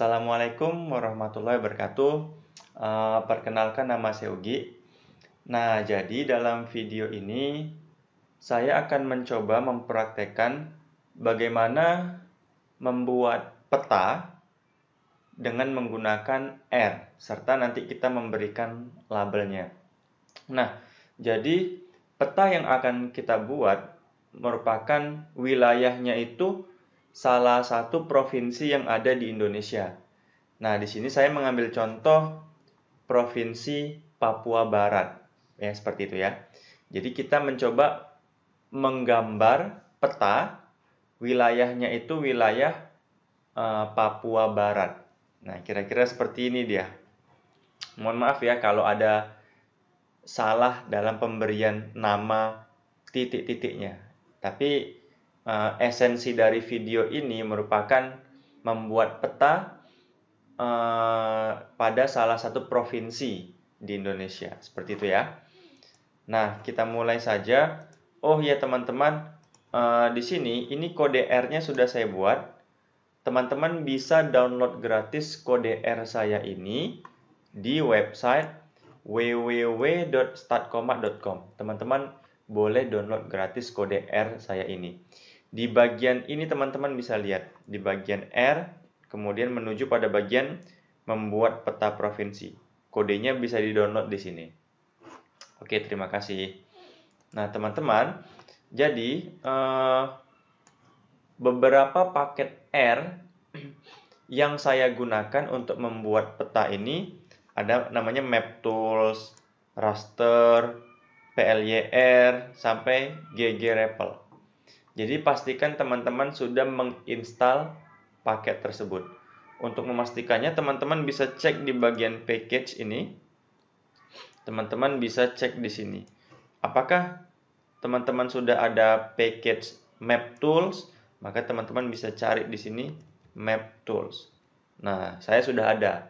Assalamualaikum warahmatullahi wabarakatuh. Uh, perkenalkan nama saya Ugi. Nah, jadi dalam video ini saya akan mencoba mempraktekkan bagaimana membuat peta dengan menggunakan R serta nanti kita memberikan labelnya. Nah, jadi peta yang akan kita buat merupakan wilayahnya itu salah satu provinsi yang ada di Indonesia. Nah, di sini saya mengambil contoh provinsi Papua Barat. Ya, seperti itu ya. Jadi kita mencoba menggambar peta wilayahnya itu wilayah uh, Papua Barat. Nah, kira-kira seperti ini dia. Mohon maaf ya kalau ada salah dalam pemberian nama titik-titiknya. Tapi uh, esensi dari video ini merupakan membuat peta uh, pada salah satu provinsi di Indonesia. Seperti itu ya. Nah, kita mulai saja. Oh ya teman-teman, uh, di sini ini kode R-nya sudah saya buat. Teman-teman bisa download gratis kode R saya ini di website www.statkomat.com. Teman-teman boleh download gratis kode R saya ini. Di bagian ini teman-teman bisa lihat, di bagian R, kemudian menuju pada bagian membuat peta provinsi. Kodenya bisa di-download di sini. Oke, terima kasih. Nah, teman-teman, jadi eh, beberapa paket R yang saya gunakan untuk membuat peta ini ada namanya map tools, raster, PLYR sampai GG jadi pastikan teman-teman sudah menginstal paket tersebut. Untuk memastikannya teman-teman bisa cek di bagian package ini. Teman-teman bisa cek di sini. Apakah teman-teman sudah ada package map tools? Maka teman-teman bisa cari di sini map tools. Nah, saya sudah ada.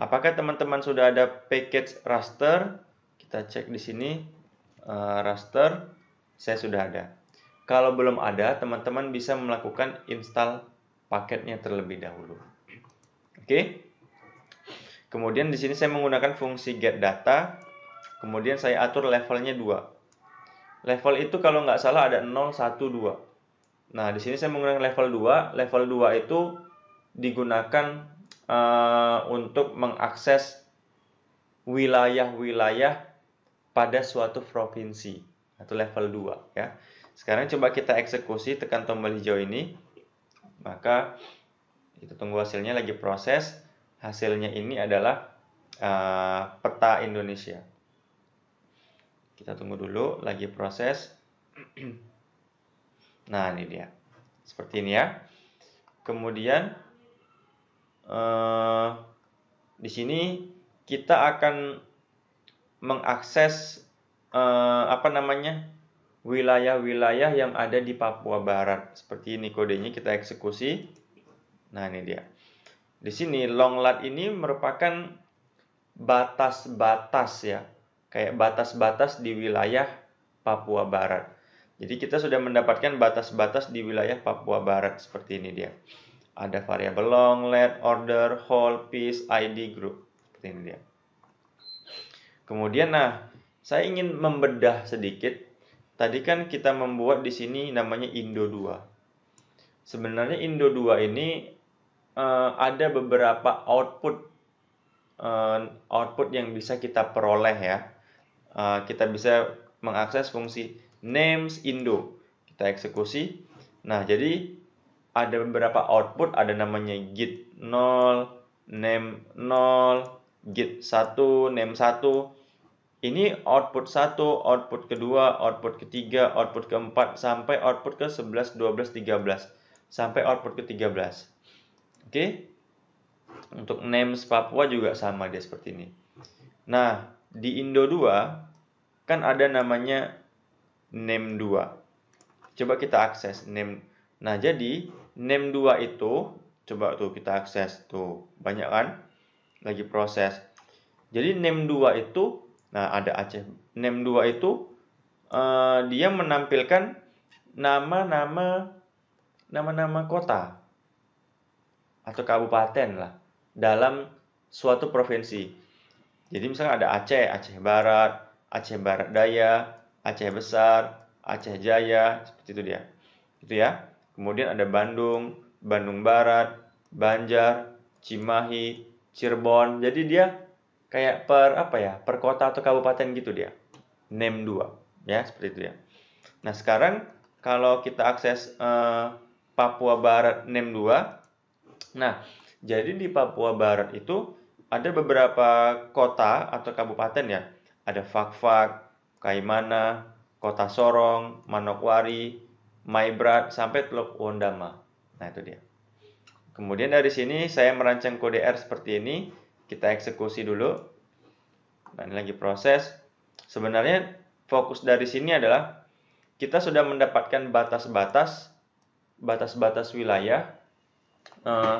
Apakah teman-teman sudah ada package raster? Kita cek di sini uh, raster. Saya sudah ada. Kalau belum ada, teman-teman bisa melakukan install paketnya terlebih dahulu. Oke. Kemudian di sini saya menggunakan fungsi get data. Kemudian saya atur levelnya 2. Level itu kalau nggak salah ada 0, 1, 2. Nah, di sini saya menggunakan level 2. Level 2 itu digunakan uh, untuk mengakses wilayah-wilayah pada suatu provinsi atau level 2 ya. Sekarang coba kita eksekusi tekan tombol hijau ini. Maka kita tunggu hasilnya lagi proses. Hasilnya ini adalah uh, peta Indonesia. Kita tunggu dulu lagi proses. Nah, ini dia. Seperti ini ya. Kemudian uh, di sini kita akan mengakses uh, apa namanya wilayah-wilayah yang ada di Papua Barat. Seperti ini kodenya kita eksekusi. Nah, ini dia. Di sini long lat ini merupakan batas-batas ya. Kayak batas-batas di wilayah Papua Barat. Jadi kita sudah mendapatkan batas-batas di wilayah Papua Barat seperti ini dia. Ada variabel long, let, order, whole, piece, ID, group. Seperti ini dia. Kemudian nah, saya ingin membedah sedikit Tadi kan kita membuat di sini namanya Indo 2. Sebenarnya Indo 2 ini uh, ada beberapa output uh, output yang bisa kita peroleh ya. Uh, kita bisa mengakses fungsi names Indo. Kita eksekusi. Nah, jadi ada beberapa output ada namanya git 0, name 0, git 1, name 1. Ini output 1, output kedua, output ketiga, output keempat, sampai output ke 11, 12, 13. Sampai output ke 13. Oke. Okay? Untuk names Papua juga sama dia seperti ini. Nah, di Indo 2 kan ada namanya name 2. Coba kita akses name. Nah, jadi name 2 itu coba tuh kita akses tuh. Banyak kan? Lagi proses. Jadi name 2 itu Nah, ada Aceh. NEM 2 itu uh, dia menampilkan nama-nama nama-nama kota atau kabupaten lah dalam suatu provinsi. Jadi misalnya ada Aceh, Aceh Barat, Aceh Barat Daya, Aceh Besar, Aceh Jaya, seperti itu dia. itu ya. Kemudian ada Bandung, Bandung Barat, Banjar, Cimahi, Cirebon. Jadi dia kayak per apa ya per kota atau kabupaten gitu dia name 2 ya seperti itu ya nah sekarang kalau kita akses eh, Papua Barat name 2 nah jadi di Papua Barat itu ada beberapa kota atau kabupaten ya ada Fakfak Kaimana Kota Sorong Manokwari Maibrat sampai Teluk Wondama nah itu dia kemudian dari sini saya merancang kode R seperti ini kita eksekusi dulu. Nah, ini lagi proses. Sebenarnya fokus dari sini adalah kita sudah mendapatkan batas-batas batas-batas wilayah eh,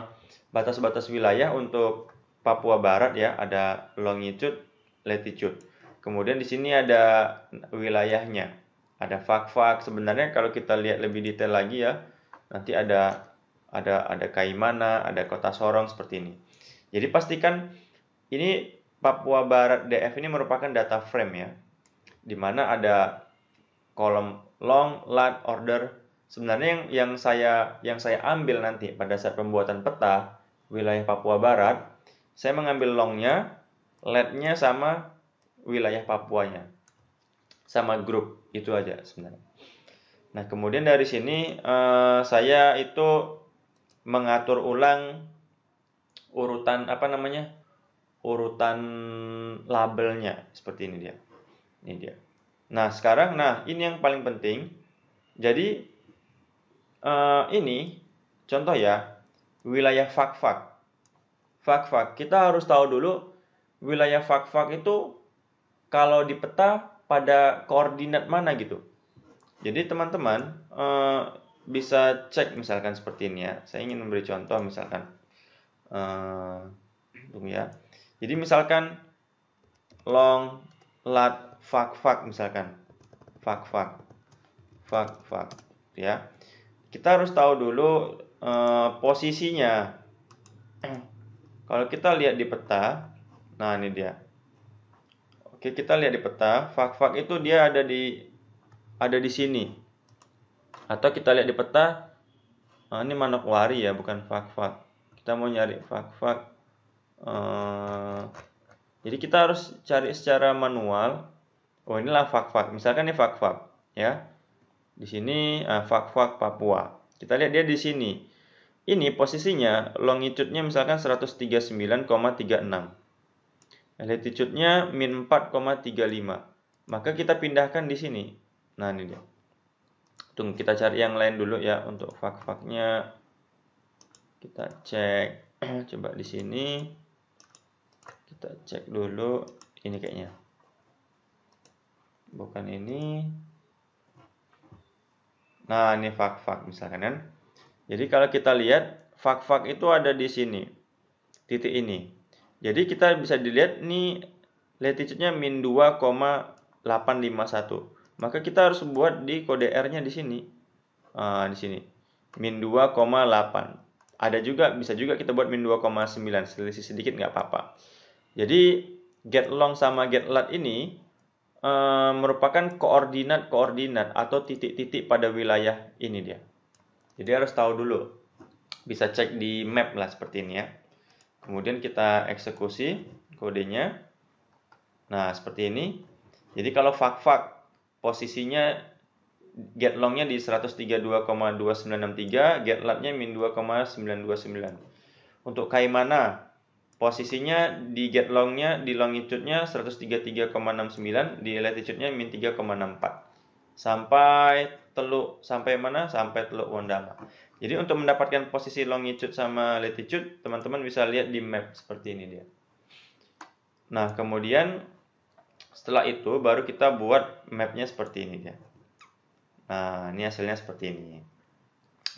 batas-batas uh, wilayah untuk Papua Barat ya ada longitude latitude kemudian di sini ada wilayahnya ada fak-fak sebenarnya kalau kita lihat lebih detail lagi ya nanti ada ada ada Kaimana ada kota Sorong seperti ini jadi pastikan ini Papua Barat DF ini merupakan data frame ya, di mana ada kolom long, lat, order. Sebenarnya yang yang saya yang saya ambil nanti pada saat pembuatan peta wilayah Papua Barat, saya mengambil longnya, latnya sama wilayah Papuanya, sama grup itu aja sebenarnya. Nah kemudian dari sini eh, saya itu mengatur ulang urutan apa namanya urutan labelnya seperti ini dia ini dia nah sekarang nah ini yang paling penting jadi uh, ini contoh ya wilayah fak-fak fak-fak kita harus tahu dulu wilayah fak-fak itu kalau di peta pada koordinat mana gitu jadi teman-teman uh, bisa cek misalkan seperti ini ya saya ingin memberi contoh misalkan uh, ya jadi misalkan long lat fak fak misalkan fak fak fak fak ya kita harus tahu dulu uh, posisinya kalau kita lihat di peta nah ini dia oke kita lihat di peta fak fak itu dia ada di ada di sini atau kita lihat di peta nah, ini manokwari ya bukan fak fak kita mau nyari fak-fak uh, eh, jadi kita harus cari secara manual oh inilah fak-fak misalkan ini fak-fak ya di sini uh, eh, fak-fak Papua kita lihat dia di sini ini posisinya longitude-nya misalkan 139,36 latitude-nya min 4,35 maka kita pindahkan di sini nah ini dia Tunggu kita cari yang lain dulu ya untuk fak-faknya kita cek coba di sini kita cek dulu ini kayaknya bukan ini nah ini fak-fak misalkan kan jadi kalau kita lihat fak-fak itu ada di sini titik ini jadi kita bisa dilihat nih latitude-nya min 2,851 maka kita harus buat di kode R-nya di sini ah, di sini min 2,8 ada juga bisa juga kita buat min 2,9 selisih sedikit nggak apa-apa jadi get long sama get lat ini e, merupakan koordinat koordinat atau titik-titik pada wilayah ini dia jadi harus tahu dulu bisa cek di map lah seperti ini ya kemudian kita eksekusi kodenya nah seperti ini jadi kalau fak-fak posisinya get longnya di 132,2963, get latnya min 2,929. Untuk Kaimana, posisinya di get longnya, di longitude-nya 133,69, di latitude-nya min 3,64. Sampai teluk, sampai mana? Sampai teluk Wondama. Jadi untuk mendapatkan posisi longitude sama latitude, teman-teman bisa lihat di map seperti ini dia. Nah, kemudian setelah itu baru kita buat mapnya seperti ini dia. Ya. Ah, ini hasilnya seperti ini.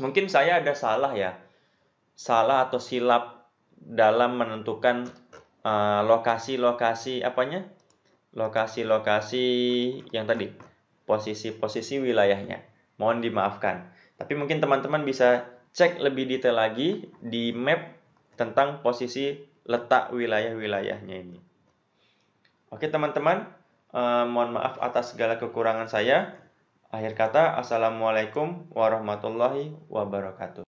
Mungkin saya ada salah ya, salah atau silap dalam menentukan ah, lokasi-lokasi uh, lokasi -lokasi, apanya, lokasi-lokasi yang tadi, posisi-posisi wilayahnya. Mohon dimaafkan. Tapi mungkin teman-teman bisa cek lebih detail lagi di map tentang posisi letak wilayah-wilayahnya ini. Oke teman-teman, eh, mohon maaf atas segala kekurangan saya. Akhir kata, Assalamualaikum warahmatullahi wabarakatuh.